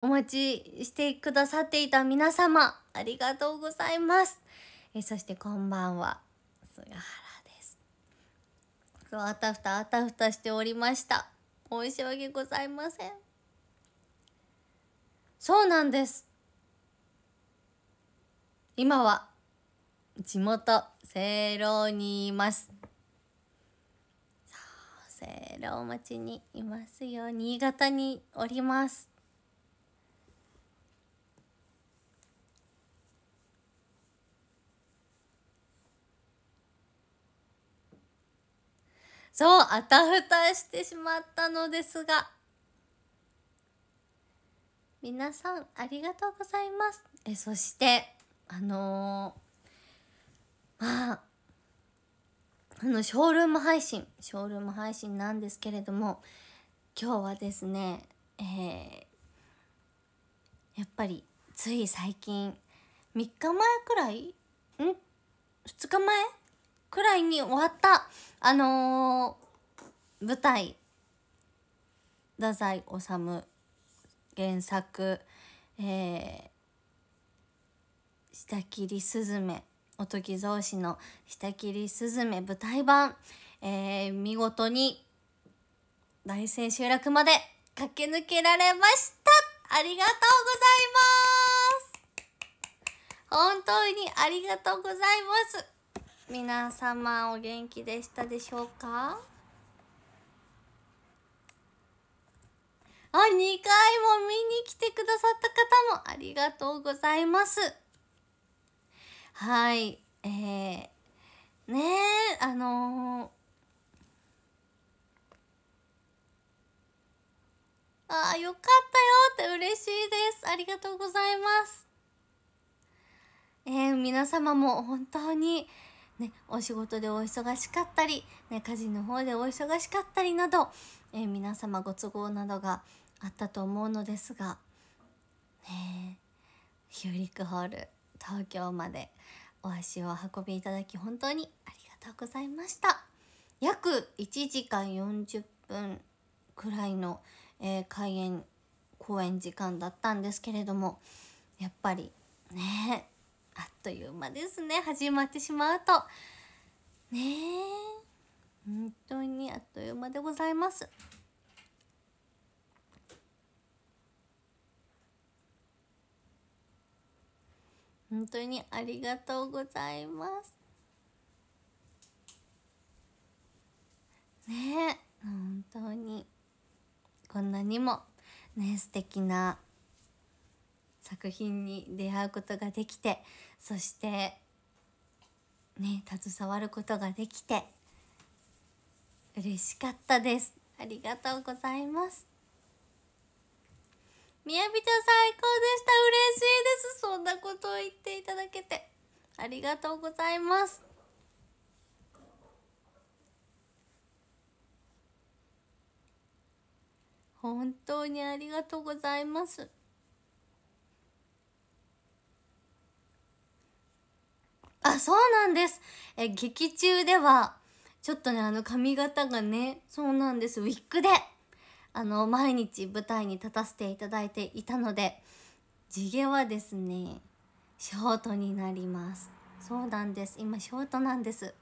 お待ちしてくださっていた皆様、ありがとうございます。えそしてこんばんは、菅原です。今日あたふたあたふたしておりました。申し訳ございません。そうなんです。今は、地元、正論にいます。正論町にいますよ。新潟におります。そうあたふたしてしまったのですが皆さんありがとうございますえそしてあのー、まああのショールーム配信ショールーム配信なんですけれども今日はですねえー、やっぱりつい最近3日前くらいん2日前くらいに終わったあのー、舞台太宰治原作えー、下切すずめおとぎ造詞の下切すずめ舞台版、えー、見事に大千秋楽まで駆け抜けられましたありがとうございます本当にありがとうございます皆様お元気でしたでしょうかあ、2回も見に来てくださった方もありがとうございます。はい、えー、ねえ、あのー、ああ、よかったよって嬉しいです。ありがとうございます。えー、皆様も本当にね、お仕事でお忙しかったり、ね、家事の方でお忙しかったりなど、えー、皆様ご都合などがあったと思うのですが、ね、ヒューリックホール東京までお足を運びいただき本当にありがとうございました約1時間40分くらいの、えー、開演公演時間だったんですけれどもやっぱりねあっという間ですね始まってしまうとねえ本当にあっという間でございます本当にありがとうございますねえ本当にこんなにもね素敵な作品に出会うことができてそしてね携わることができて嬉しかったですありがとうございますみやびちゃん最高でした嬉しいですそんなことを言っていただけてありがとうございます本当にありがとうございますあそうなんですえ劇中ではちょっとねあの髪型がねそうなんですウィッグであの毎日舞台に立たせていただいていたので地毛はですねショートになりますそうなんです今ショートなんです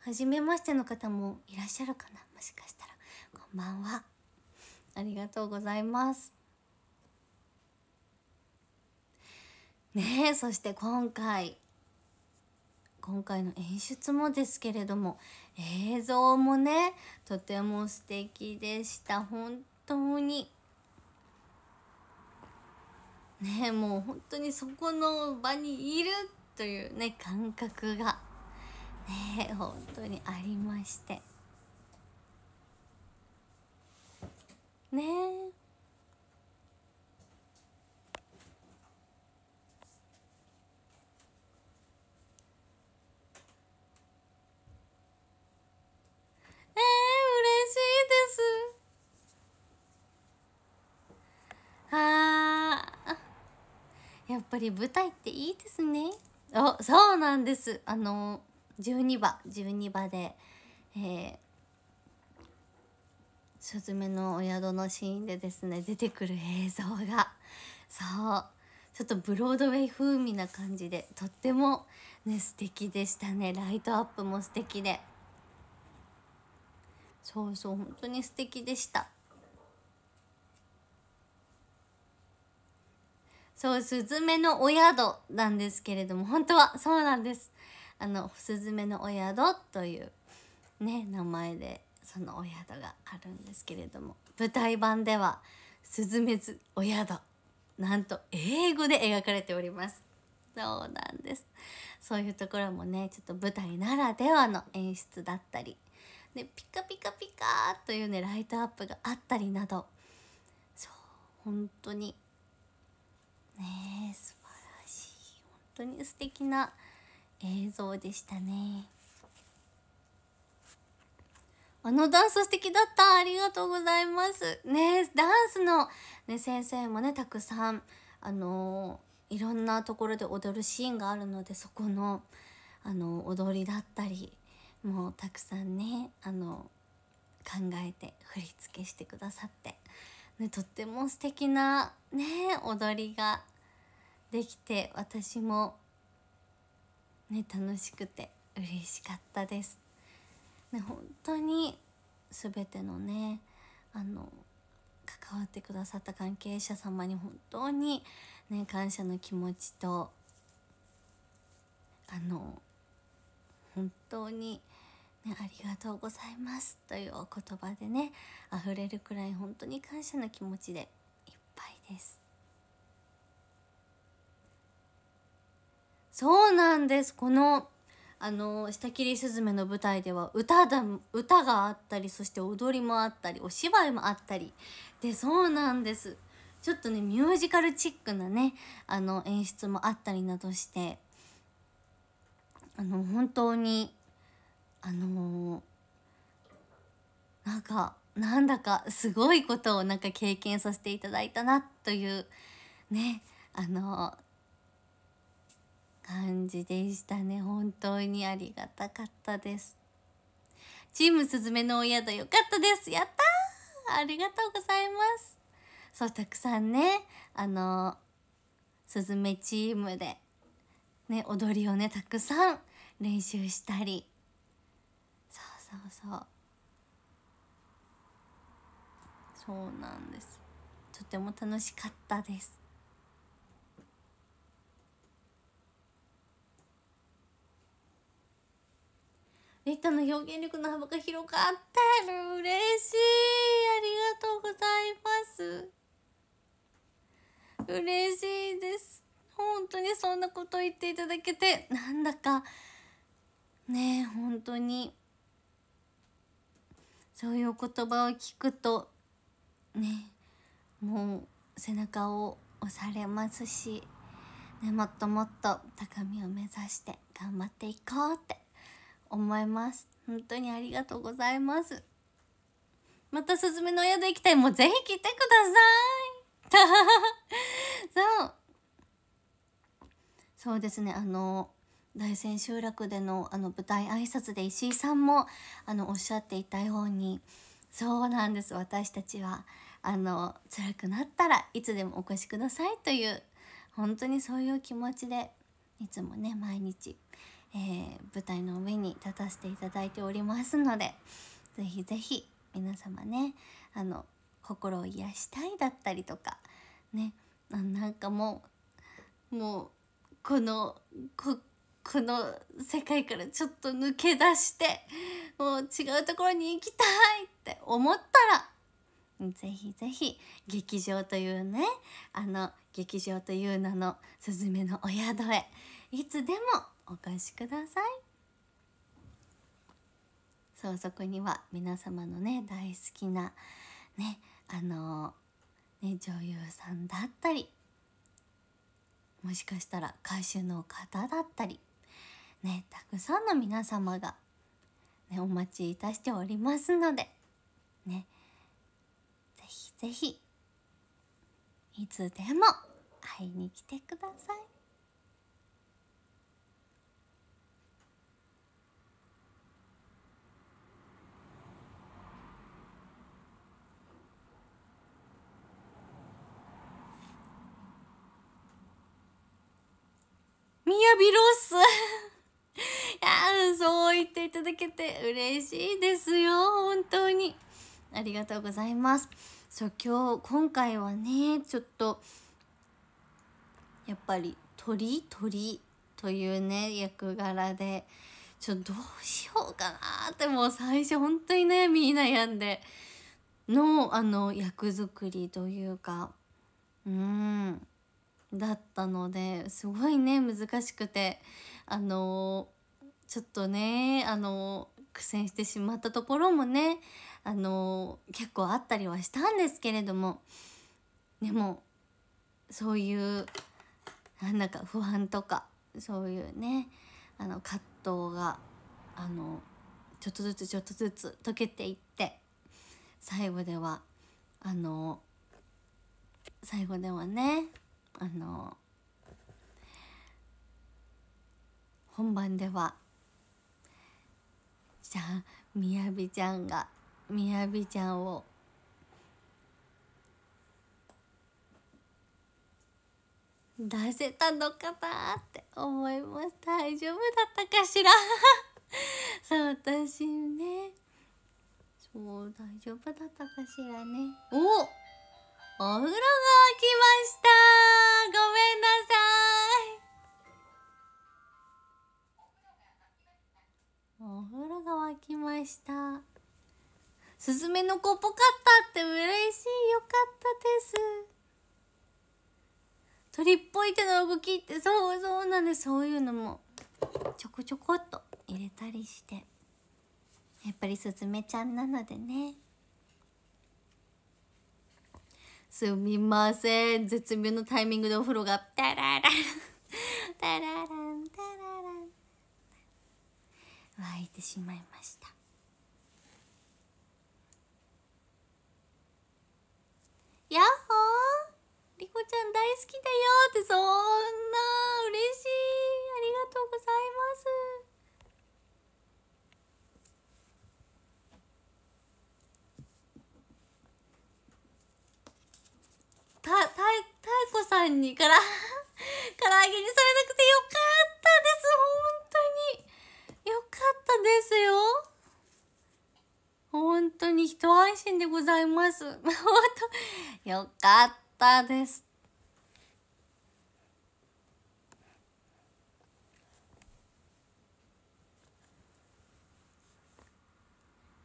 初めましての方もいらっしゃるかなもしかしたらこんばんはありがとうございますねそして今回今回の演出もですけれども映像もねとても素敵でした本当にねもう本当にそこの場にいるというね感覚がね本当にありましてねですあーやっぱり舞台っていいですねあそうなんですあの12番12番でえー初めのお宿のシーンでですね出てくる映像がそうちょっとブロードウェイ風味な感じでとってもね素敵でしたねライトアップも素敵でそうそう本当に素敵でしたそうすずめのお宿なんですけれども本当はそうなんですあのスのお宿というね名前でそのお宿があるんですけれども舞台版ではすずめずお宿なんと英語で描かれておりますそうなんですそういうところもねちょっと舞台ならではの演出だったりね、ピカピカピカというねライトアップがあったりなどそう本当にね素晴らしい本当に素敵な映像でしたねあのダンス素敵だったありがとうございますねダンスの、ね、先生もねたくさんあのいろんなところで踊るシーンがあるのでそこのあの踊りだったりもうたくさんねあの考えて振り付けしてくださって、ね、とっても素敵なね踊りができて私も、ね、楽しくて嬉しかったです。ね、本当に全てのねあの関わってくださった関係者様に本当に、ね、感謝の気持ちとあの本当に。ね、ありがとうございますというお言葉でね溢れるくらい本当に感謝の気持ちでいっぱいですそうなんですこのあの「下切りすずめ」の舞台では歌だ歌があったりそして踊りもあったりお芝居もあったりでそうなんですちょっとねミュージカルチックなねあの演出もあったりなどしてあの本当にあのー、なんかなんだかすごいことをなんか経験させていただいたなというねあのー、感じでしたね本当にありがたかったですチームスズメのお宿よかったですやったーありがとうございますそうたくさんねあのー、すずめチームでね踊りをねたくさん練習したりそうそうそうなんですとても楽しかったですリッタの表現力の幅が広がってる嬉しいありがとうございます嬉しいです本当にそんなこと言っていただけてなんだかねえ本当にそういう言葉を聞くとねもう背中を押されますし、ね、もっともっと高みを目指して頑張っていこうって思います本当にありがとうございますまたすずめの宿行きたいもうぜひ来てください そうそうですねあの大仙集落でのあの舞台挨拶で石井さんもあのおっしゃっていたようにそうなんです私たちはあの辛くなったらいつでもお越しくださいという本当にそういう気持ちでいつもね毎日、えー、舞台の上に立たせていただいておりますので是非是非皆様ねあの心を癒したいだったりとかねなんかもうもうこのここの世界からちょっと抜け出してもう違うところに行きたいって思ったらぜひぜひ劇場というねあの劇場という名のスズメのお宿へいつでもお越しくださいそうそこには皆様のね大好きなねあのね女優さんだったりもしかしたら歌手の方だったりねたくさんの皆様が、ね、お待ちいたしておりますのでねぜひぜひいつでも会いに来てください。みやびロースあ そう言っていただけて嬉しいですよ本当にありがとうございますそう今日今回はねちょっとやっぱり鳥鳥というね役柄でちょどうしようかなってもう最初本当に悩み悩んでのあの役作りというかうんだったのですごいね難しくてあのちょっとねあの苦戦してしまったところもねあの結構あったりはしたんですけれどもでもそういうなんだか不安とかそういうねあの葛藤があのちょっとずつちょっとずつ解けていって最後ではあの最後ではねあの本番ではあみやびちゃんがみやびちゃんを出せたのかなって思います大丈夫だったかしら そう私ねそう大丈夫だったかしらねおお風呂が起きましたごめんなさいお風呂が沸きましたスズメの子っぽかったって嬉しいよかったです鳥っぽい手の動きってそうそうなんですそういうのもちょこちょこっと入れたりしてやっぱりすずめちゃんなのでねすみません絶妙のタイミングでお風呂が「タラランタラランタララン」湧いてしまいました「やっほーリコちゃん大好きだよ」ってそんな嬉しいありがとうございますた、たたいこさんにから、唐揚げにされなくてよかったです、本当に。かったですよ本当に一安心でございます 本当よかったです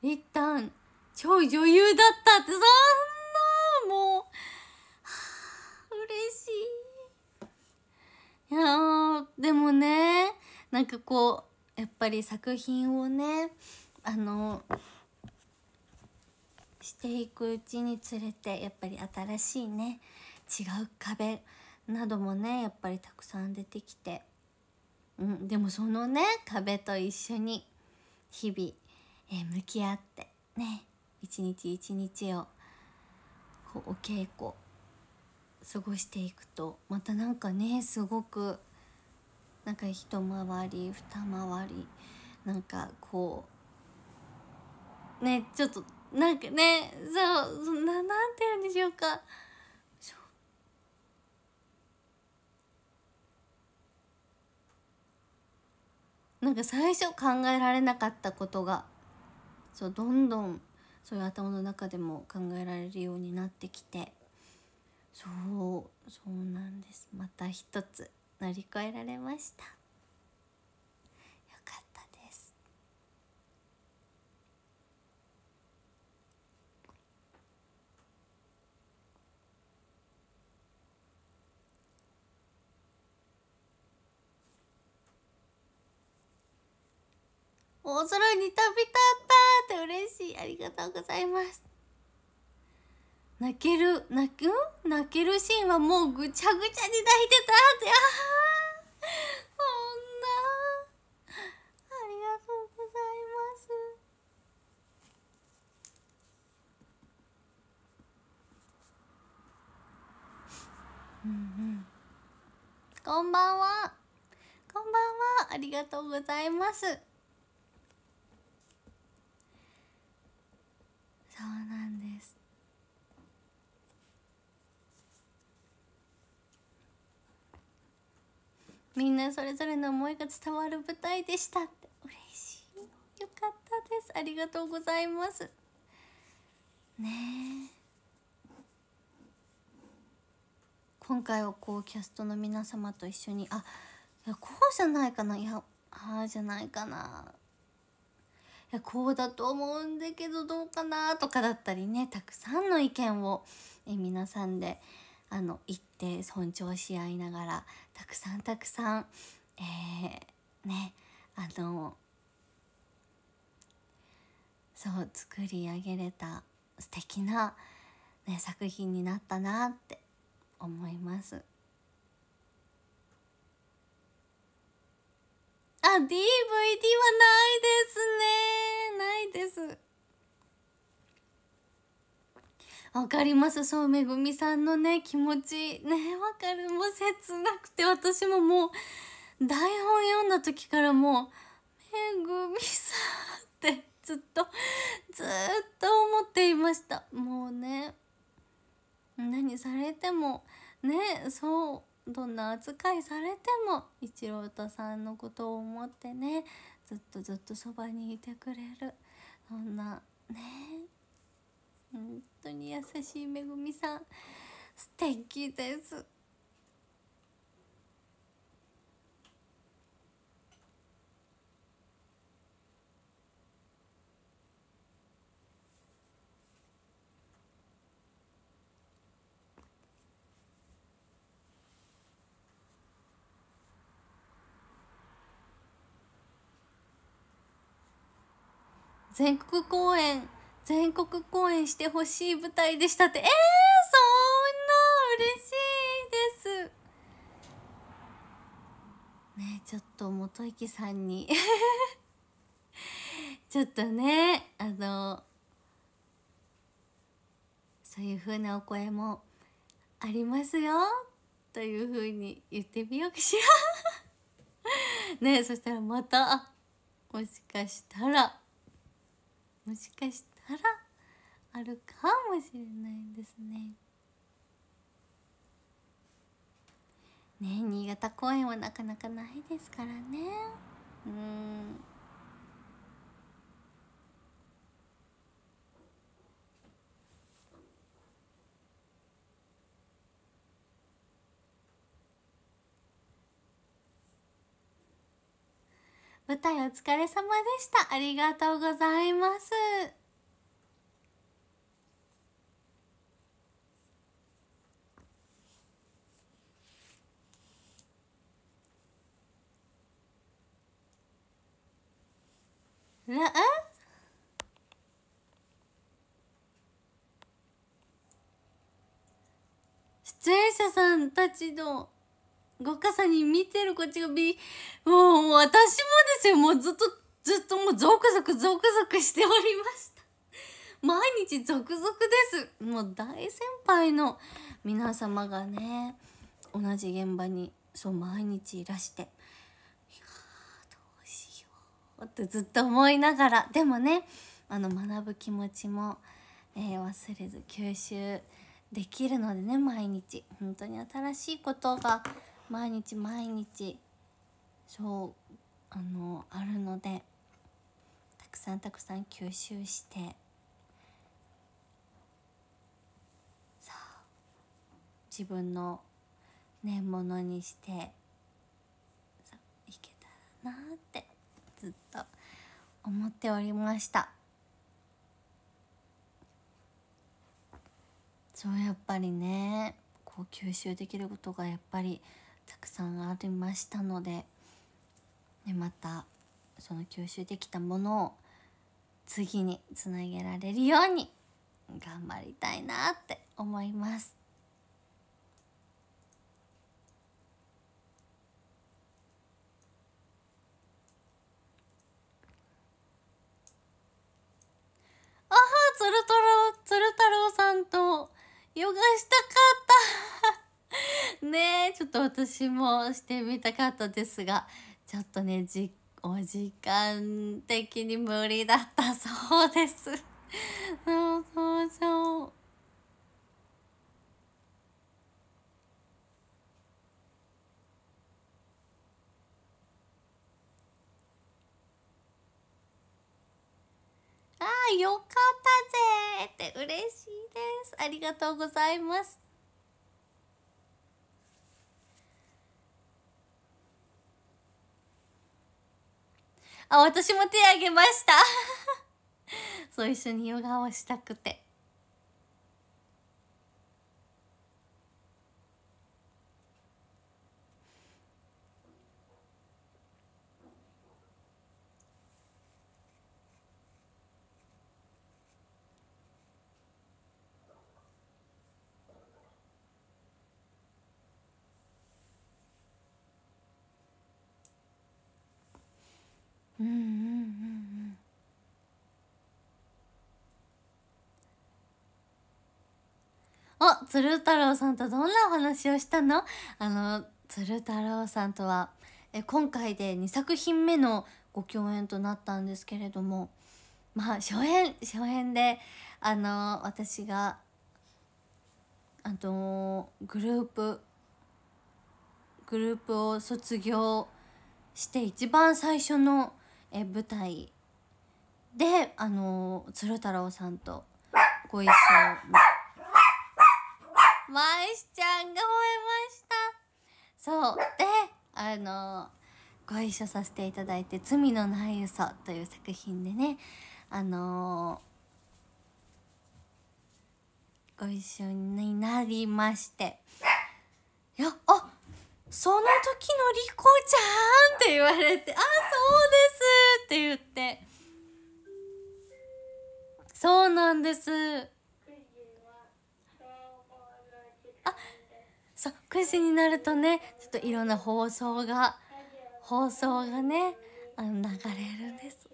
一旦超女優だったってそんなもう、はあ、嬉しいいやでもねなんかこうやっぱり作品をねあのしていくうちにつれてやっぱり新しいね違う壁などもねやっぱりたくさん出てきて、うん、でもそのね壁と一緒に日々、えー、向き合ってね一日一日をこうお稽古過ごしていくとまたなんかねすごくなんか一回り二回りなんかこうねちょっとなんかねそうそんななんて言うんでしょうかなんか最初考えられなかったことがそうどんどんそういう頭の中でも考えられるようになってきてそうそうなんですまた一つ乗り越えられましたよかったです大空に旅立ったって嬉しいありがとうございます泣ける泣く泣けるシーンはもうぐちゃぐちゃに泣いてたってあそんなありがとうございますうんうんこんばんはこんばんはありがとうございますそうなんみんなそれぞれの思いが伝わる舞台でしたって嬉しいよかったですありがとうございますね今回はこうキャストの皆様と一緒にあいやこうじゃないかないやああじゃないかないやこうだと思うんだけどどうかなとかだったりねたくさんの意見をえ皆さんであの言って尊重し合いながらたくさんたくさん、えー、ねあのそう作り上げれた素敵なね作品になったなって思います。あ DVD はないですねないです。わかりますそうめぐみさんのね気持ちねわかるもう切なくて私ももう台本読んだ時からもう「めぐみさん」ってずっとずっと思っていましたもうね何されてもねそうどんな扱いされても一郎太さんのことを思ってねずっとずっとそばにいてくれるそんなね本当に優しいめぐみさん素敵です全国公演全国公演してほしい舞台でしたってえー、そんな嬉しいですねちょっと元行さんに ちょっとねあのそういうふうなお声もありますよというふうに言ってみようかしら ねそしたらまたもしかしたらもしかしたらからあるかもしれないですね。ね新潟公演はなかなかないですからねうん舞台お疲れ様でしたありがとうございます Nuh-uh. 出演者さんたちのご家さに見てるこっちがびもう私もですよもうずっとずっともうゾクゾクゾクゾクしておりました毎日ゾクゾクですもう大先輩の皆様がね同じ現場にそう毎日いらしてってずっと思いながらでもねあの学ぶ気持ちも、えー、忘れず吸収できるのでね毎日本当に新しいことが毎日毎日そうあのあるのでたくさんたくさん吸収してさあ自分の念ものにしていけたらなってずっと思っておりましたそうやっぱりねこう吸収できることがやっぱりたくさんありましたのででまたその吸収できたものを次につなげられるように頑張りたいなって思います。と私もしてみたかったですが、ちょっとね、じ、お時間的に無理だったそうです。そ うそうそう。ああ、よかったぜって嬉しいです。ありがとうございます。あ、私も手あげました そう、一緒にヨガをしたくて。うんうんうんうんお鶴太郎さんとどんなお話をしたのあの鶴太郎さんとはえ今回で2作品目のご共演となったんですけれどもまあ初演初演であの私があのグループグループを卒業して一番最初のえ舞台であの鶴太郎さんとご一緒まいしちゃんが吠えましたそうであのご一緒させていただいて「罪のない嘘という作品でねあのご一緒になりましていやあその時のリコちゃんって言われて、あ、そうですって言って。そうなんです。あ、そう、9時になるとね、ちょっといろんな放送が、放送がね、あの流れるんです。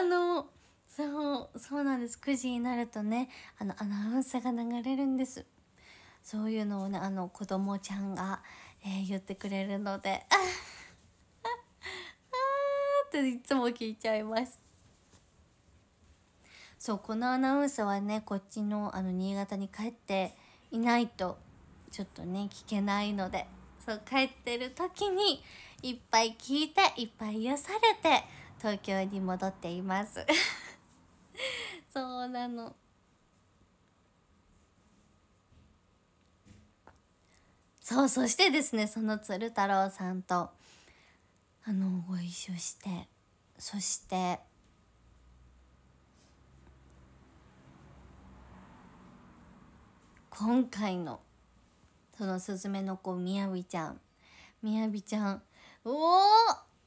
あのそうそうなんです9時になるとねあのアナウンーが流れるんですそういうのをねあの子供ちゃんが、えー、言ってくれるのであーっていつも聞いちゃいますそうこのアナウンスはねこっちのあの新潟に帰っていないとちょっとね聞けないのでそう帰ってる時にいっぱい聞いていっぱい癒されて東京に戻っています そうなのそうそしてですねその鶴太郎さんとあのご一緒してそして今回のそのすずめの子みやびちゃんみやびちゃんおお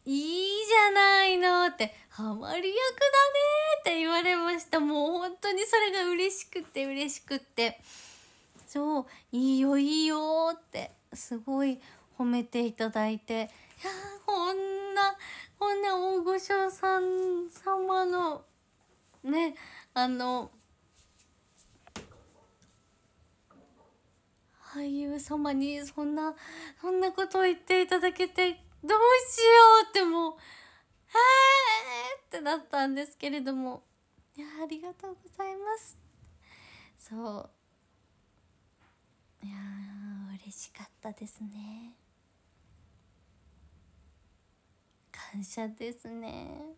いいじゃないのってハマり役だねって言われましたもう本当にそれが嬉しくって嬉しくってそういいよいいよってすごい褒めていただいていやこんなこんな大御所さん様のねあの俳優様にそんなそんなことを言っていただけてどうしようってもう「えってなったんですけれどもいやありがとうございますそういや嬉しかったですね感謝ですね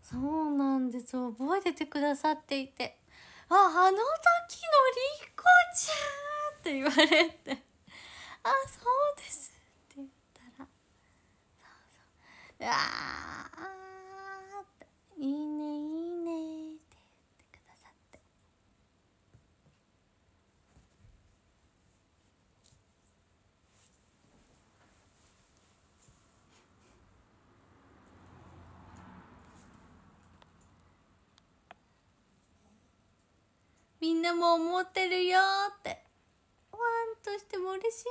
そうなんです覚えててくださっていてああの時のりこちゃんって言われてあそうですって言ったらそうそううわあっていいねいいねって言ってくださってみんなも思ってるよってファンとしても嬉しい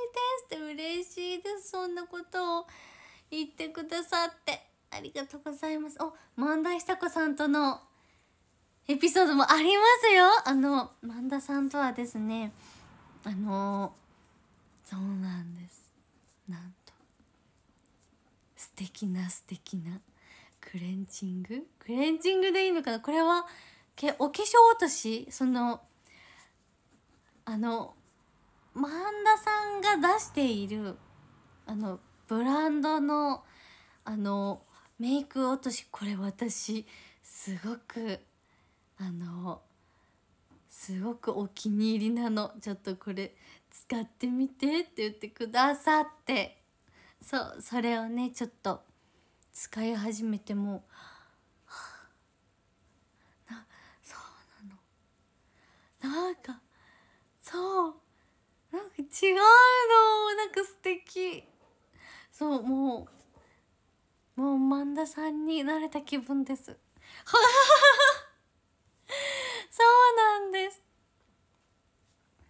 ですって嬉しいですそんなことを言ってくださってありがとうございますお萬田久子さんとのエピソードもありますよあの萬田さんとはですねあのそうなんですなんと素敵な素敵なクレンチングクレンチングでいいのかなこれはけお化粧落としそのあのマンダさんが出しているあのブランドのあのメイク落としこれ私すごくあのすごくお気に入りなのちょっとこれ使ってみてって言ってくださってそうそれをねちょっと使い始めてもなそうなのなんかそうなんか違うのなんか素敵そうもうもう萬田さんになれた気分です そうなんです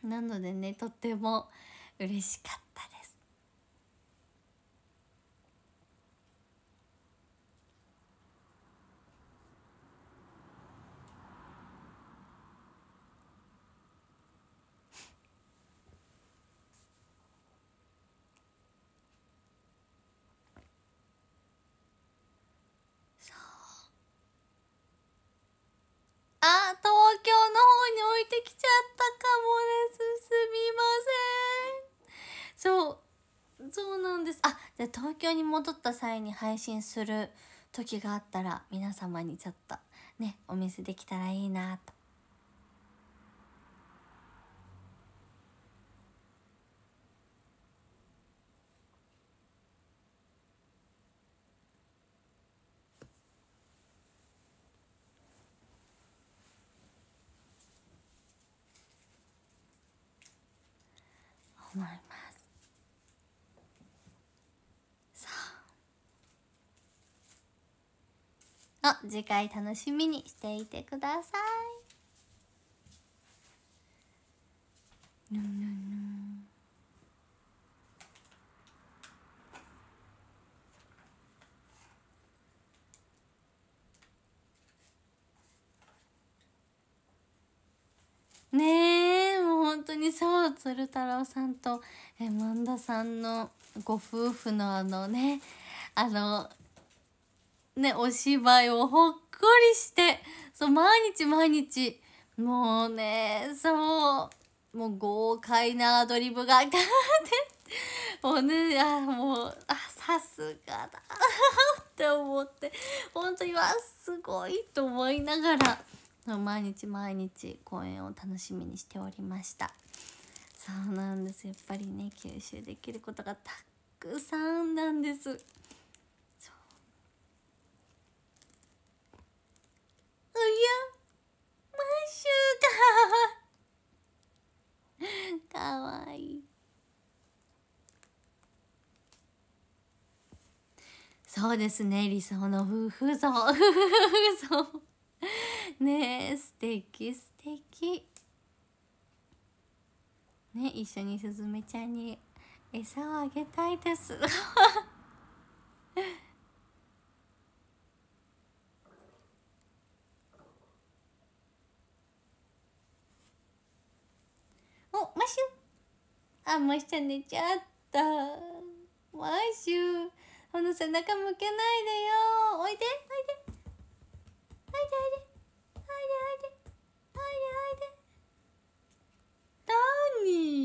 なのでねとっても嬉しかった京の方に置いてきちゃったかもですすみませんそうそうなんですあじゃあ東京に戻った際に配信する時があったら皆様にちょっとねお見せできたらいいなとを次回楽しみにしていてください。ぬぬぬねえもう本当にそう鶴太郎さんとえ萬田さんのご夫婦のあのねあのね、お芝居をほっこりして、そう、毎日毎日、もうね、そう、もう豪快なアドリブが、ガーって、もうね、あもう、あ、さすがだって思って、本当にわ、すごいと思いながら、毎日毎日公演を楽しみにしておりました。そうなんです。やっぱりね、吸収できることがたくさんなんです。やゅかわいいそうですね理想の夫婦像夫婦像ねえ素敵素敵ね一緒にすずめちゃんに餌をあげたいですあもう下寝ちゃったマッシュこの背中向けないでよおいでおいでおいでおいでおいでお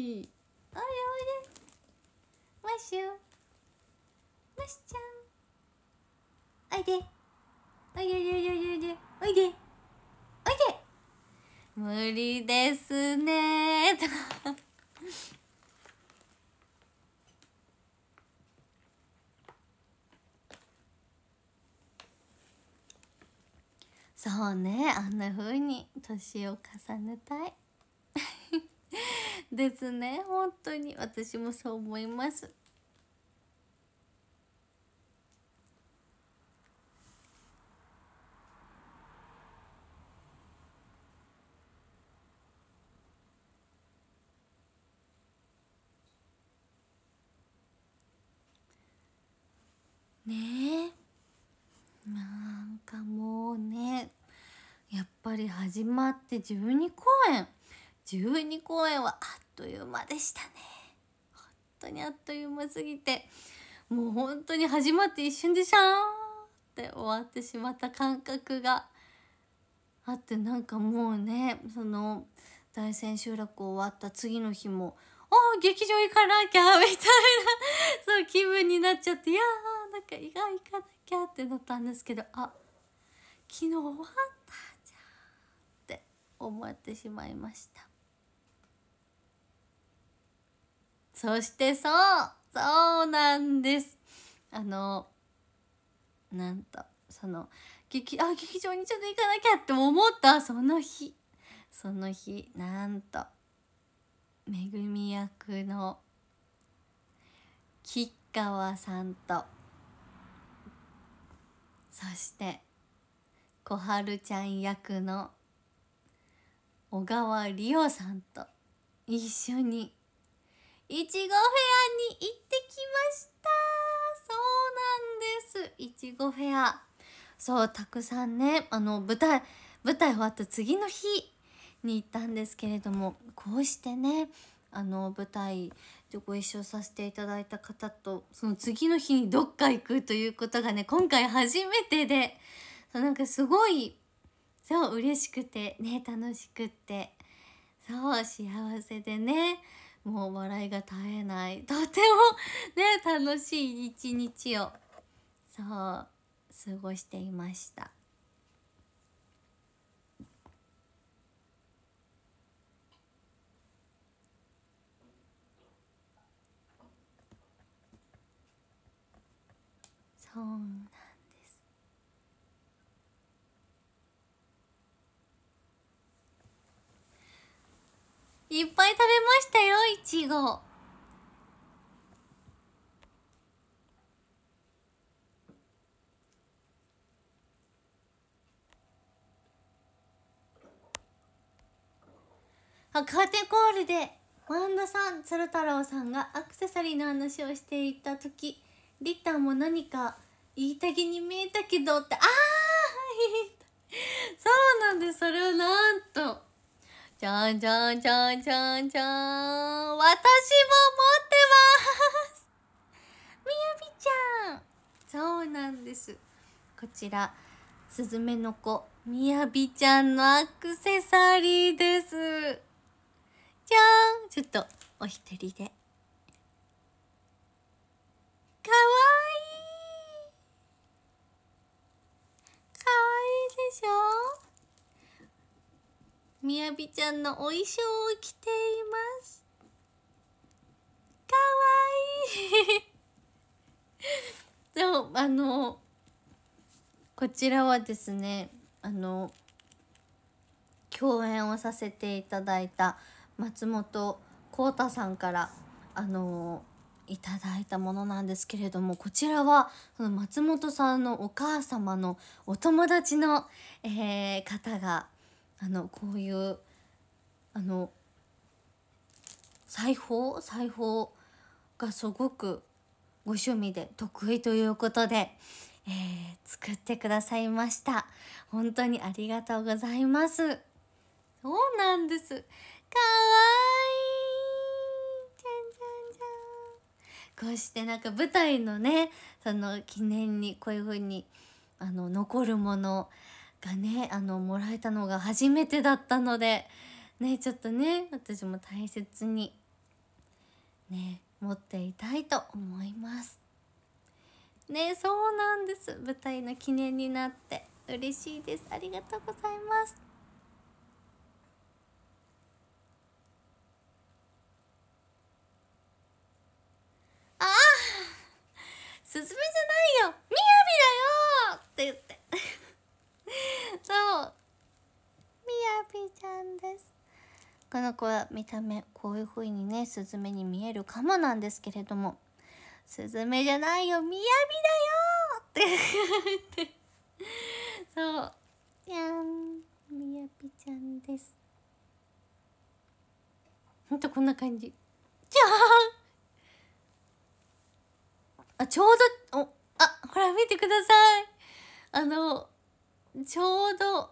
いでおいでダーニーおいでおいでマシュマシちゃんおいでおいでおいでおいでおいでおいで無理ですねそうねあんな風に年を重ねたい ですね本当に私もそう思います始まって12公演12公演はあっという間でしたね本当にあっという間すぎてもう本当に始まって一瞬でシャーンって終わってしまった感覚があってなんかもうねその大千集落終わった次の日も「あ劇場行かなきゃ」みたいな そう気分になっちゃって「いやーなんか意外行かなきゃ」ってなったんですけどあ昨日た」思ってしまいましたそしてそうそうなんですあのなんとその劇あ劇場にちょっと行かなきゃって思ったその日その日なんとめぐみ役の吉川さんとそして小春ちゃん役の小川理央さんと一緒にいちごフェアに行ってきましたそうなんですいちごフェアそうたくさんねあの舞台舞台終わった次の日に行ったんですけれどもこうしてねあの舞台でご一緒させていただいた方とその次の日にどっか行くということがね今回初めてでなんかすごいそう嬉しくてね楽しくってそう幸せでねもう笑いが絶えないとてもね楽しい一日をそう過ごしていました。そういっぱい食べましたよいちごあカテコールでワンダさん鶴太郎さんがアクセサリーの話をしていた時リッターも何か言いたげに見えたけどってああそうなんですそれをなんとじゃんじゃんじゃんじゃんじゃん。私も持ってます。みやびちゃん。そうなんです。こちら、すずめの子、みやびちゃんのアクセサリーです。じゃん。ちょっと、お一人で。かわいい。かわいいでしょみやびちゃんのお衣装を着ていますかわいい そうあのこちらはですねあの共演をさせていただいた松本幸太さんからあのいただいたものなんですけれどもこちらはその松本さんのお母様のお友達の、えー、方があのこういうあの裁縫裁縫がすごくご趣味で得意ということで、えー、作ってくださいました本当にありがとうございますそうなんですかわいいじゃんじゃんじゃんこうしてなんか舞台のねその記念にこういう風にあの残るものがねあのもらえたのが初めてだったのでねちょっとね私も大切にね持っていたいと思いますねそうなんです舞台の記念になって嬉しいですありがとうございますああスズメじゃないよみやびだよって言って そうみやびちゃんですこの子は見た目こういうふうにねスズメに見えるかもなんですけれども「スズメじゃないよみやびだよ!」って そうじゃんみやびちゃんですほんとこんな感じじゃーんあちょうどおあほら見てくださいあのちょうど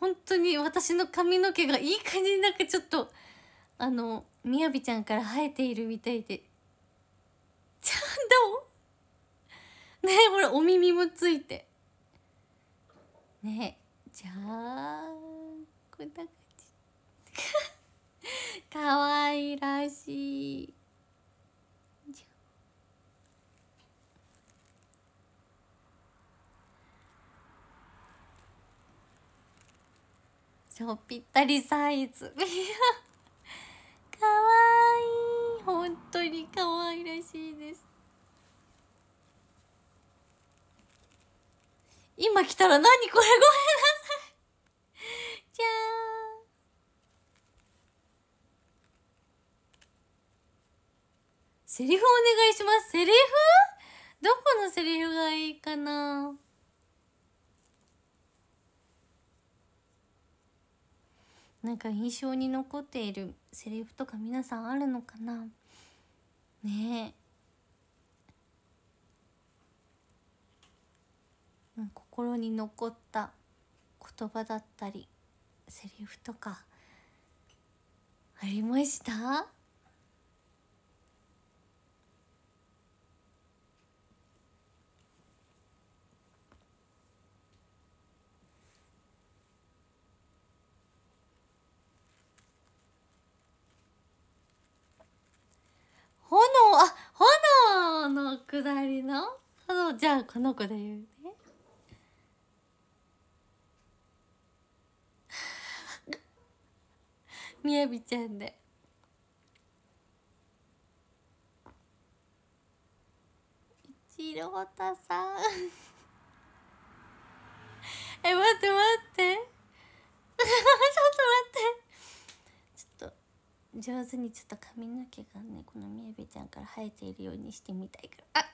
本当に私の髪の毛がいい感じになんかちょっとあのみやびちゃんから生えているみたいでちゃんと ねほらお耳もついてねじゃあ、これだから。今日ぴったりサイズ かわいい本当に可愛らしいです今来たら何これごめんなさいじゃーんセリフお願いしますセリフどこのセリフがいいかななんか印象に残っているセリフとか皆さんあるのかなねえ心に残った言葉だったりセリフとかありました炎、あ、炎のくだりのあの、じゃあこの子で言うね。みやびちゃんで。いろほたさんえ、待って待って ちょっと待って上手にちょっと髪の毛がねこのみやべちゃんから生えているようにしてみたいからあ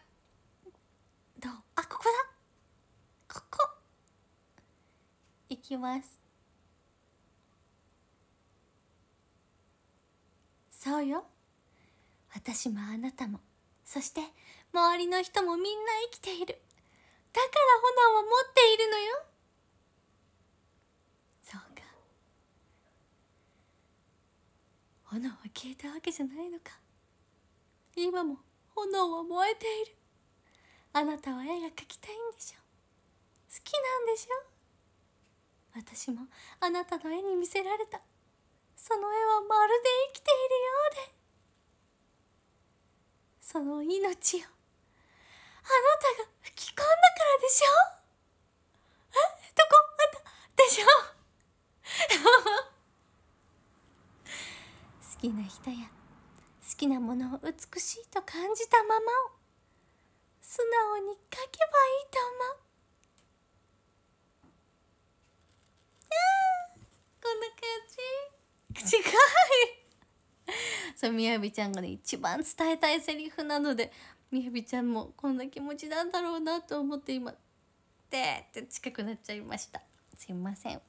どうあここだここいきますそうよ私もあなたもそして周りの人もみんな生きているだからホナンは持っているのよ炎は消えたわけじゃないのか今も炎は燃えているあなたは絵が描きたいんでしょ好きなんでしょ私もあなたの絵に見せられたその絵はまるで生きているようでその命をあなたが吹き込んだからでしょえどこあったでしょ好きな人や好きなものを美しいと感じたままを素直に書けばいいと思う。こんな感じ違うそうみやびちゃんがね一番伝えたいセリフなのでみやびちゃんもこんな気持ちなんだろうなと思って今でって近くなっちゃいましたすいません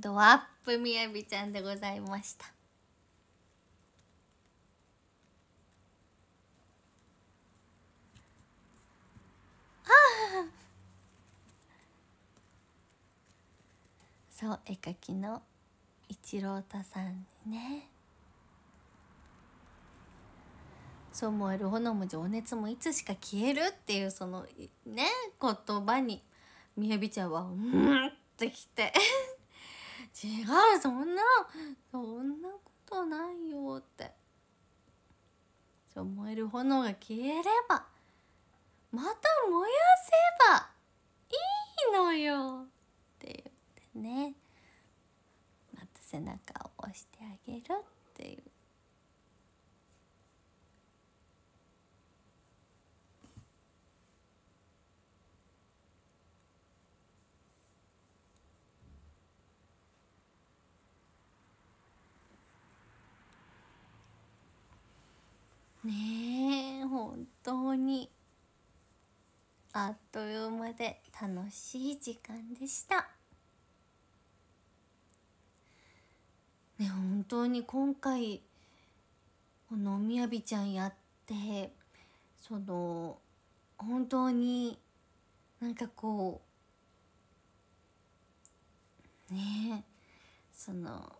ドアップみやびちゃんでございましたそう絵描きの一郎太さんにねそう思える炎も情熱もいつしか消えるっていうそのね言葉にみやびちゃんはうんってきて違うそんなそんなことないよって燃える炎が消えればまた燃やせばいいのよって言ってねまた背中を押してあげるっていうねえ本当にあっという間で楽しい時間でしたね本当に今回このみやびちゃんやってその本当になんかこうねえその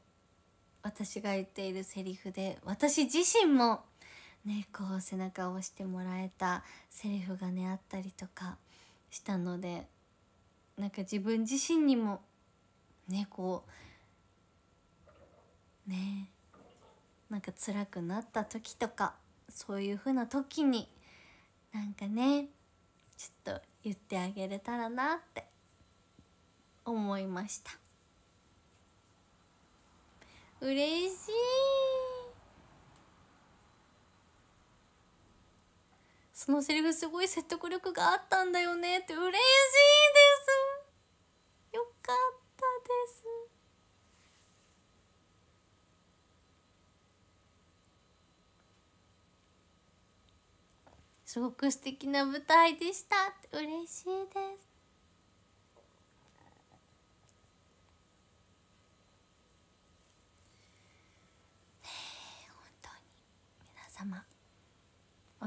私が言っているセリフで私自身もねこう背中を押してもらえたセリフがねあったりとかしたのでなんか自分自身にもねこうねなんか辛くなった時とかそういう風な時になんかねちょっと言ってあげれたらなって思いました嬉しいそのセリフすごい説得力があったんだよねって嬉しいですよかったですすごく素敵な舞台でした嬉しいです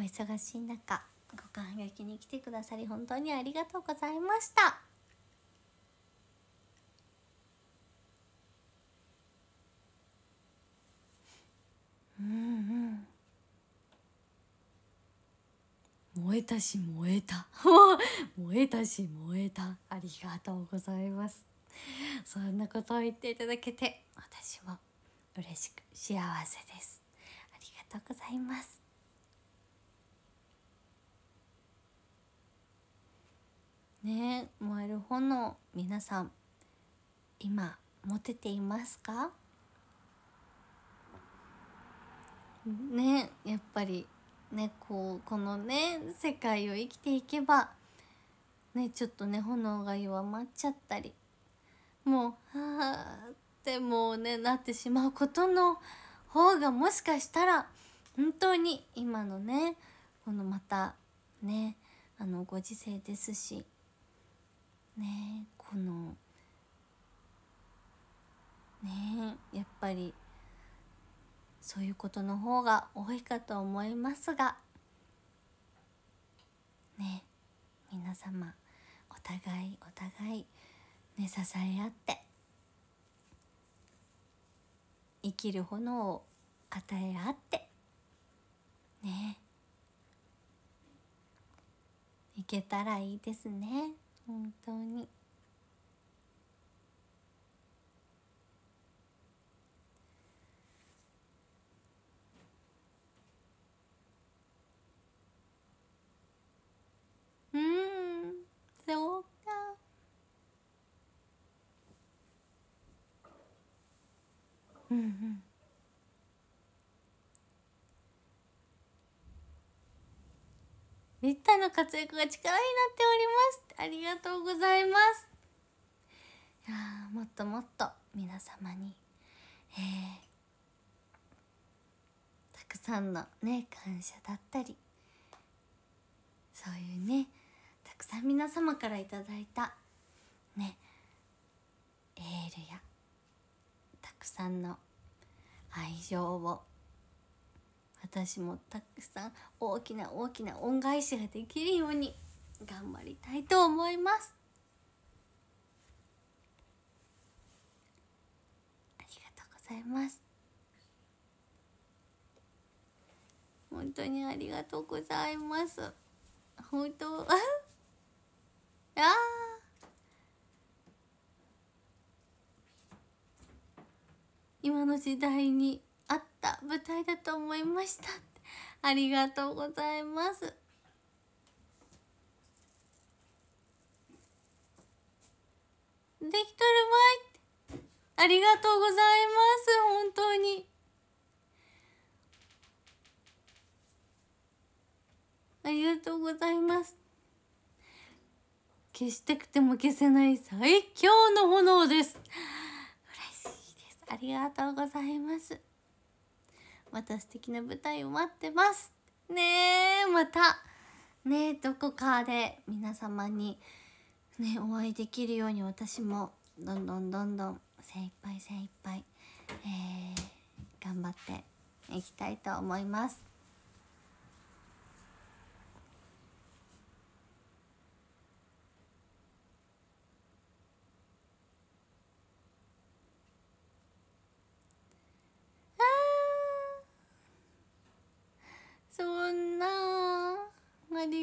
お忙しい中ご感激に来てくださり本当にありがとうございましたうんうん燃えたし燃えた 燃えたし燃えたありがとうございますそんなことを言っていただけて私も嬉しく幸せですありがとうございますね燃える炎皆さん今モテていますかねやっぱりねこうこのね世界を生きていけばねちょっとね炎が弱まっちゃったりもうはあってもうねなってしまうことの方がもしかしたら本当に今のねこのまたねあのご時世ですしねこのねやっぱりそういうことの方が多いかと思いますがね皆様お互いお互いね支え合って生きる炎を与え合ってねいけたらいいですね。本当にうんそうかうん水田の活躍が力になっておりますありがとうございますいやもっともっと皆様に、えー、たくさんのね感謝だったりそういうねたくさん皆様からいただいたねエールやたくさんの愛情を私もたくさん大きな大きな恩返しができるように頑張りたいと思いますありがとうございます本当にありがとうございます本当あ今の時代にあった舞台だと思いましたありがとうございますできとるまいありがとうございます本当にありがとうございます消したくても消せない最強の炎です嬉しいですありがとうございますまた素敵な舞台を待ってますねえまたねどこかで皆様にねお会いできるように私もどんどんどんどん精一杯精一杯、えー、頑張っていきたいと思います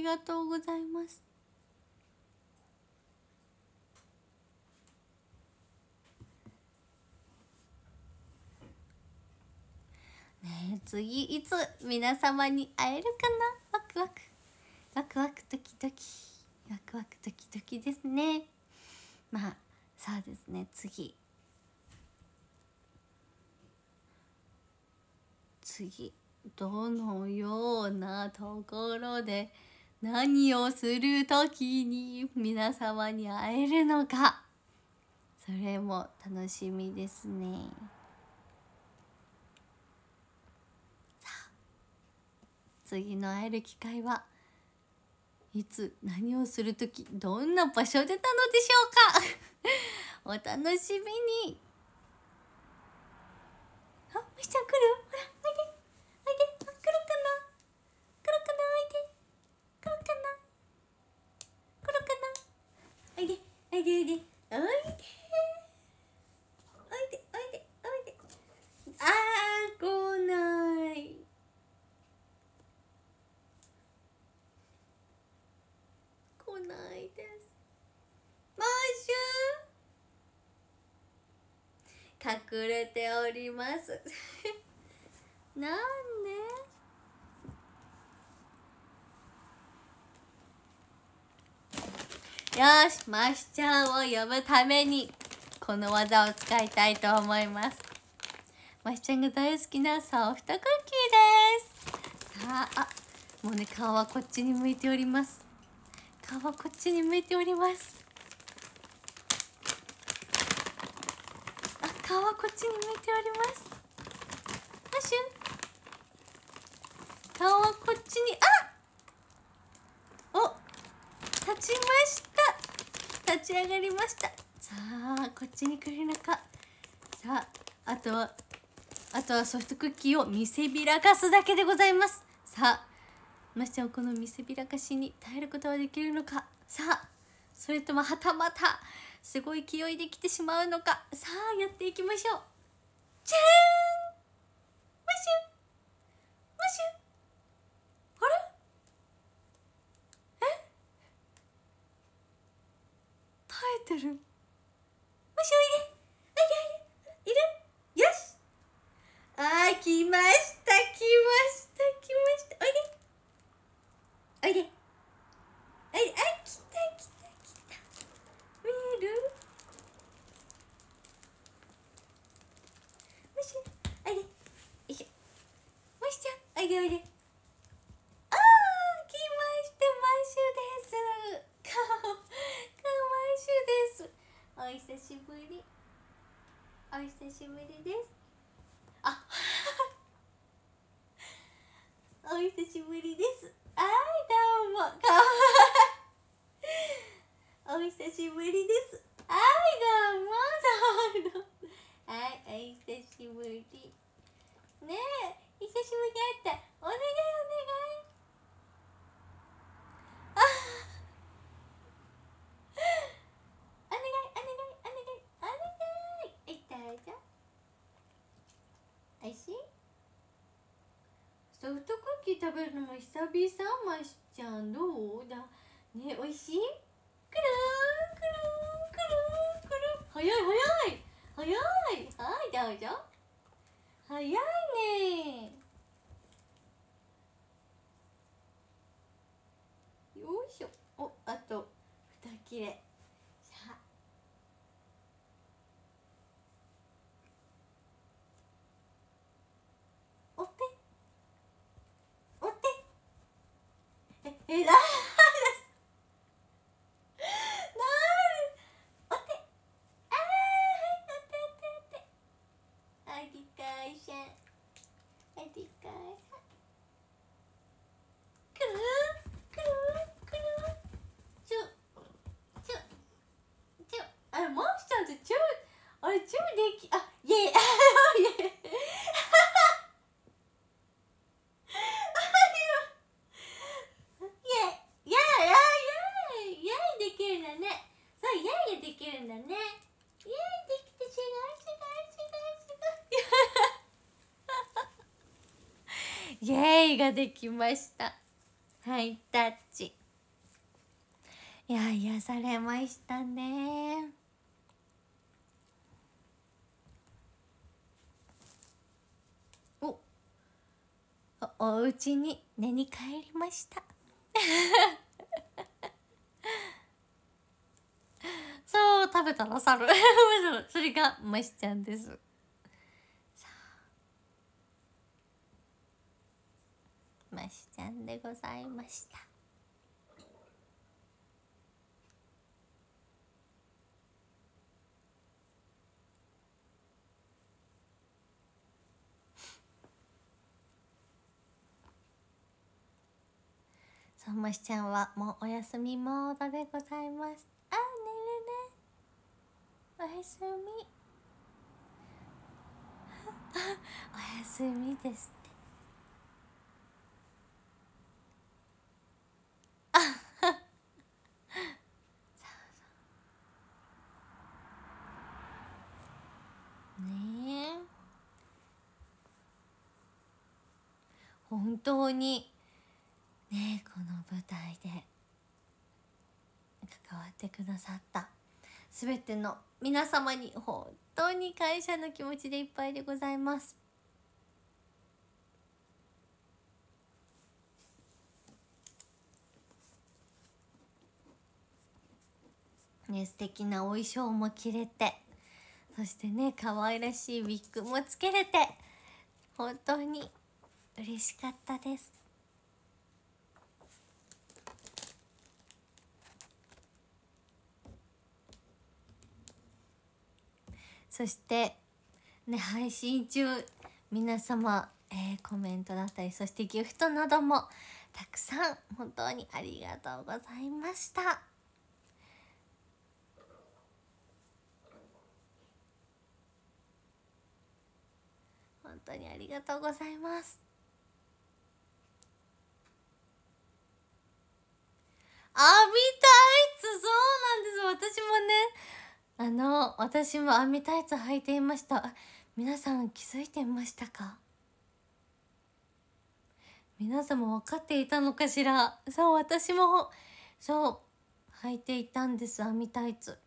がとうございますね次いつ皆様に会えるかなワクワクワクワクドキドキワクワクドキドキですねまあそうですね次次どのようなところで何をする時に皆様に会えるのかそれも楽しみですねさあ次の会える機会はいつ何をする時どんな場所でたのでしょうか お楽しみにあっしちゃん来るほらおいでおいでおいでおいでおいでおいでおいであー来ない来ないですマッシュ隠れております なんでよしマシちゃんを呼ぶためにこの技を使いたいと思いますマシちゃんが大好きなソフトクッキーですさああもうね顔はこっちに向いております顔はこっちに向いておりますあ顔はこっちに向いておりますマシュ顔はこっちにあお立ちました立ち上がりましたさあこっちに来るのかさああとはあとはソフトクッキーを見せびらかすだけでございますさあましちゃんこの見せびらかしに耐えることはできるのかさあそれともはたまたすごい勢いで来てしまうのかさあやっていきましょうチェーン je ソフトクッキー食べるのも久々ましちゃんどうだね美味しいくるーくるーくるーくるー早い早い早いはいどうぞ早いねよいしょおあと2切れができましたハイタッチいや癒されましたねおお家に寝に帰りました そう食べたら猿 それがましちゃんですそうもしちゃんはもうお休みモードでございますあ寝るねおやすみおやすみですってあそうそうねえ本当にねこの舞台で関わってくださった全ての皆様に本当に感謝の気持ちでいっぱいでございます。ね、素敵なお衣装も着れてそしてね可愛らしいウィッグもつけれて本当に嬉しかったです。そしてね配信中皆様、えー、コメントだったりそしてギフトなどもたくさん本当にありがとうございました。本当にありがとうございます。あ、びたいつそうなんです。私もね、あの私も網タイツ履いていました皆さん気づいていましたか皆様分かっていたのかしらそう私もそう履いていたんです網タイツ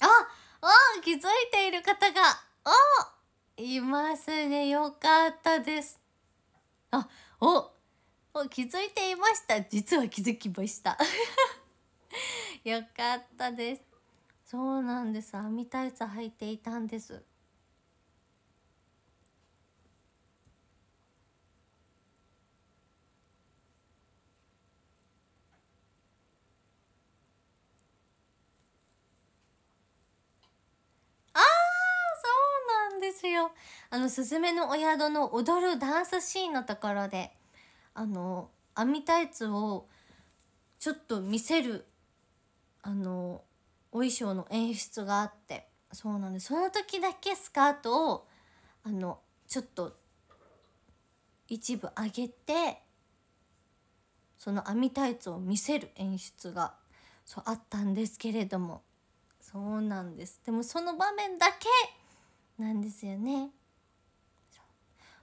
あお気づいている方がおいますねよかったですあおお気づいていました実は気づきました よかったですそうなんです網タイツ履いていたんですあの「すずめのお宿」の踊るダンスシーンのところであの編みタイツをちょっと見せるあのお衣装の演出があってそうなんでその時だけスカートをあのちょっと一部上げてその編みタイツを見せる演出がそうあったんですけれどもそうなんですでもその場面だけなんですよね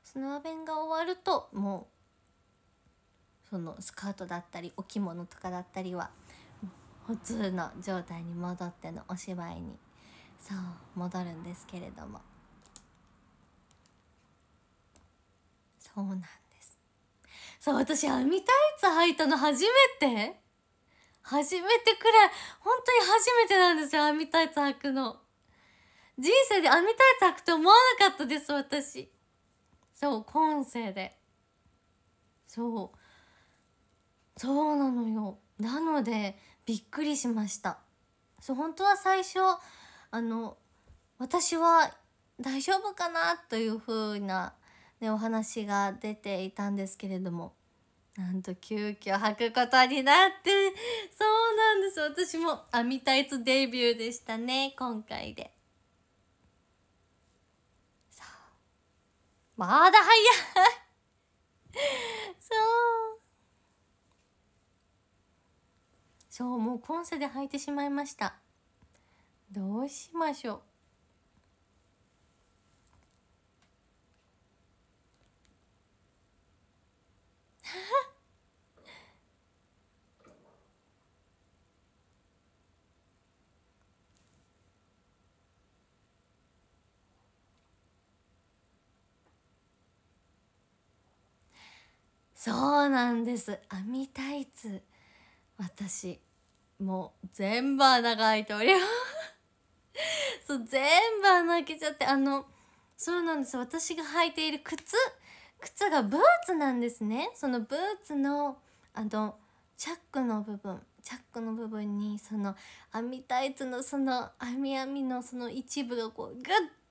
そのアベンが終わるともうそのスカートだったりお着物とかだったりは普通の状態に戻ってのお芝居にそう戻るんですけれどもそうなんですそう私網タイツ履いたの初めて初めてくらい本当に初めてなんですよ網タイツ履くの人生で編みタイツ履くと思わなかったです私そう今世でそうそうなのよなのでびっくりしましたそう本当は最初あの私は大丈夫かなというふうな、ね、お話が出ていたんですけれどもなんと急遽履くことになってそうなんです私も編みタイツデビューでしたね今回でまだ早い そうそうもう今世で履いてしまいましたどうしましょう そうなんです網タイツ私もう全部穴が開いておりま そう全部穴開けちゃってあのそうなんです私が履いている靴靴がブーツなんですねそのブーツのあのチャックの部分チャックの部分にその網タイツのその網みみのその一部がこうグッ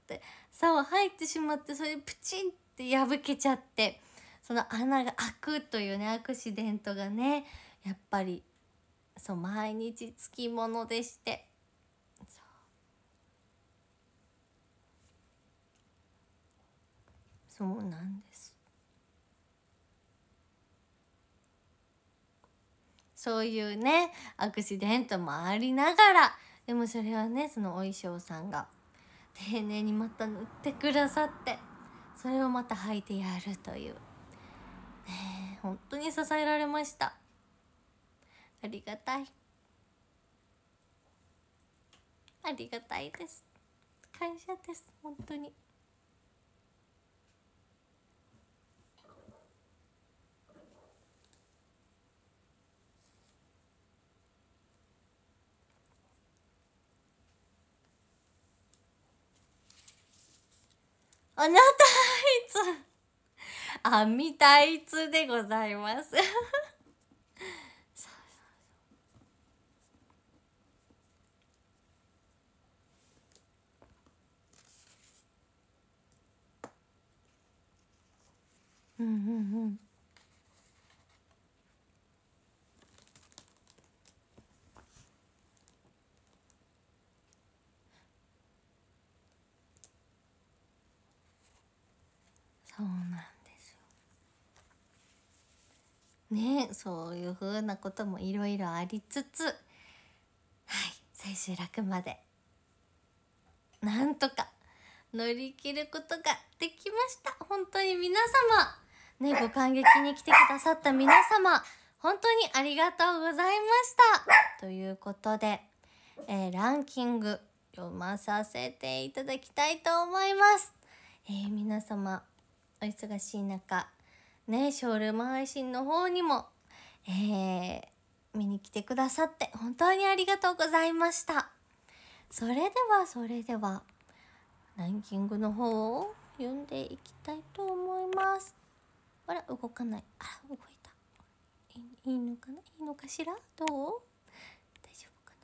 て竿入ってしまってそれでプチンって破けちゃって。その穴が開くというねアクシデントがねやっぱりそう毎日つきものでしてそうなんですそういうねアクシデントもありながらでもそれはねそのお衣装さんが丁寧にまた塗ってくださってそれをまた履いてやるという。ね本当に支えられましたありがたいありがたいです感謝です本当にあなたいつ網タイツでございますそういう風なこともいろいろありつつはい最終楽までなんとか乗り切ることができました本当に皆様ねご感激に来てくださった皆様本当にありがとうございましたということで、えー、ランキング読まさせていただきたいと思います、えー、皆様お忙しい中ねショールーム配信の方にもえー、見に来てくださって本当にありがとうございましたそれではそれではランキングの方を読んでいきたいと思いますあら動かないあら動いたいいのかないいのかしらどう大丈夫か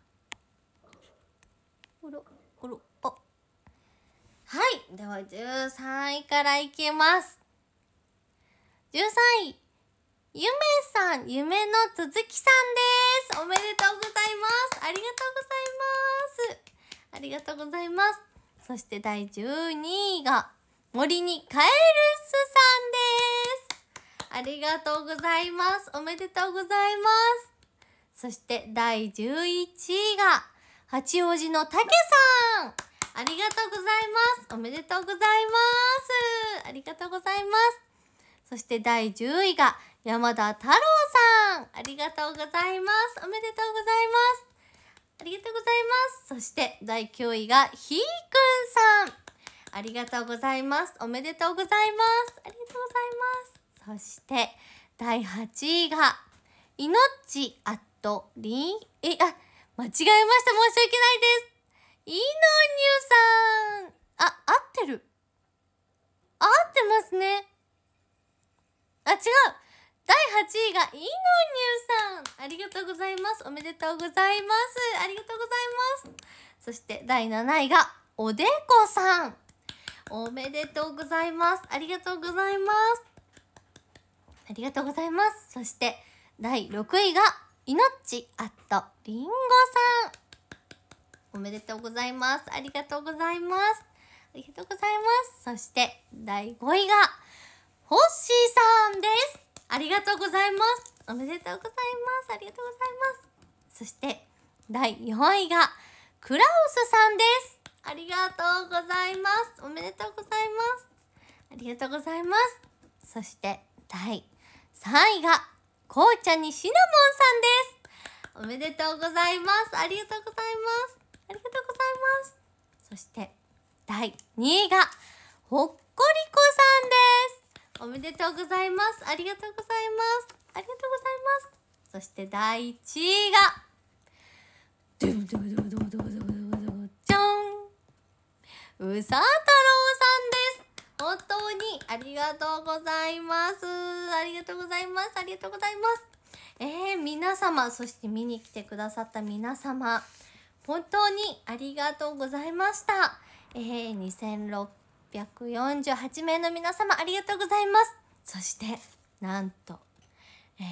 なおろおろあはいでは13位からいきます13位ゆめさん、夢の続きさんです。おめでとうございます。ありがとうございます。ありがとうございます。そして第12位が、森にカエルスさんです。ありがとうございます。おめでとうございます。そして第11位が、八王子のたけさん。ありがとうございます。おめでとうございます。ありがとうございます。そして第10位が、山田太郎さんありがとうございますおめでとうございますありがとうございますそして第9位がひーくんさんありがとうございますおめでとうございますありがとうございますそして第8位がいのちあとりんえあ間違えました申し訳ないですいのにゅうさんあ合ってる合ってますねあ違う第8位がいノのにゅうさんありがとうございますおめでとうございますありがとうございますそして第7位がおでこさんおめでとうございますありがとうございますありがとうございますそして第6位がいのっちあっとりんごさんおめでとうございますありがとうございますありがとうございますそして第5位がほっしーさんですありがとうございますおめでとうございますありがとうございますそして第4位がクラウスさんですありがとうございますおめでとうございますありがとうございますそして第3位が紅茶にシナモンさんですおめでとうございますありがとうございますありがとうございますそして第2位がほっこりこさんですおめでとうございますありがとうございますありがとうございますそして第1位がドゥドゥドゥドゥドゥドゥドゥドゥじゃんうさ太郎さんです本当にありがとうございますありがとうございますありがとうございますえー、皆様そして見に来てくださった皆様本当にありがとうございましたえー、2006 648名の皆様ありがとうございますそしてなんと、えー、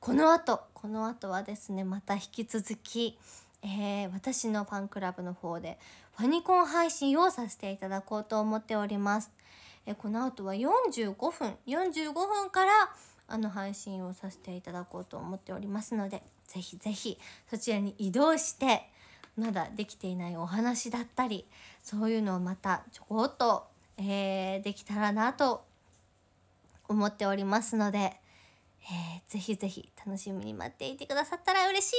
この後この後はですねまた引き続き、えー、私のファンクラブの方でファニコン配信をさせていただこうと思っております、えー、この後は45分45分からあの配信をさせていただこうと思っておりますのでぜひぜひそちらに移動してまだできていないお話だったりそういうのをまたちょこっと、えー、できたらなと思っておりますので、えー、ぜひぜひ楽しみに待っていてくださったら嬉しいで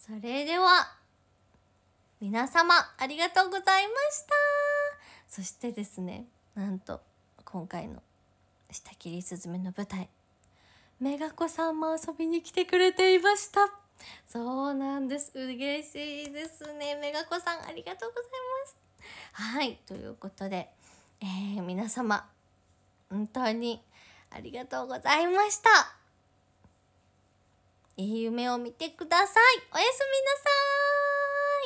すそれでは皆様ありがとうございましたそしてですねなんと今回の「下切りすずめ」の舞台めがこさんも遊びに来てくれていましたそうなんです。嬉しいですね。メガ子さん、ありがとうございます。はい、ということで、えー、皆様、本当にありがとうございました。いい夢を見てください。おやす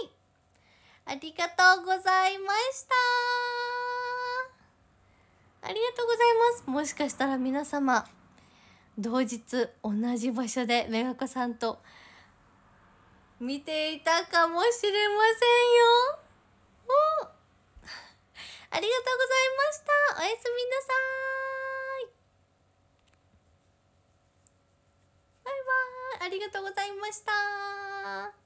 みなさい。ありがとうございました。ありがとうございます。もしかしたら皆様、同日同じ場所でメガ子さんと見ていたかもしれませんよ。ありがとうございました。おやすみなさい。バイバイ。ありがとうございました。